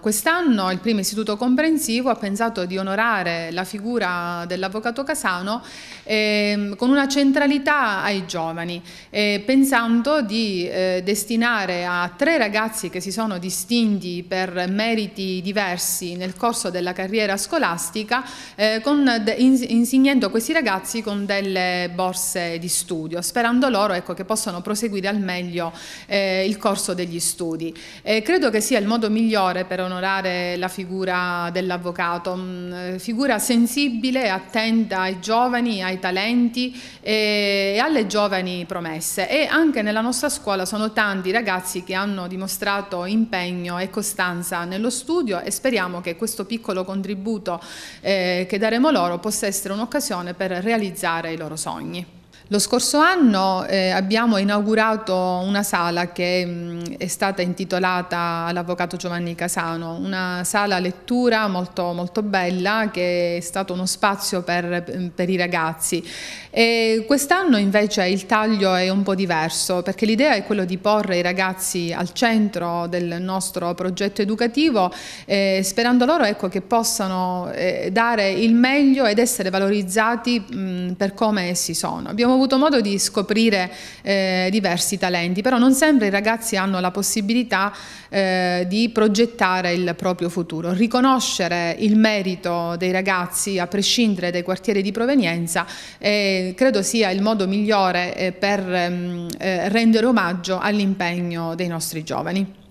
Quest'anno il primo istituto comprensivo ha pensato di onorare la figura dell'avvocato Casano eh, con una centralità ai giovani, eh, pensando di eh, destinare a tre ragazzi che si sono distinti per meriti diversi nel corso della carriera scolastica, eh, con, in, insegnando questi ragazzi con delle borse di studio, sperando loro ecco, che possano proseguire al meglio eh, il corso degli studi. Eh, credo che sia il modo migliore per onorare la figura dell'avvocato, mm, figura sensibile, attenta ai giovani, ai talenti e alle giovani promesse e anche nella nostra scuola sono tanti ragazzi che hanno dimostrato impegno e costanza nello studio e speriamo che questo piccolo contributo eh, che daremo loro possa essere un'occasione per realizzare i loro sogni. Lo scorso anno eh, abbiamo inaugurato una sala che mh, mm, è stata intitolata all'avvocato Giovanni Casano, una sala lettura molto, molto bella che è stato uno spazio per, per i ragazzi. Quest'anno invece il taglio è un po' diverso perché l'idea è quella di porre i ragazzi al centro del nostro progetto educativo eh, sperando loro ecco, che possano eh, dare il meglio ed essere valorizzati mh, mm, per come essi sono. Abbiamo avuto modo di scoprire eh, diversi talenti, però non sempre i ragazzi hanno la possibilità eh, di progettare il proprio futuro. Riconoscere il merito dei ragazzi a prescindere dai quartieri di provenienza eh, credo sia il modo migliore eh, per mm, eh, rendere omaggio all'impegno dei nostri giovani.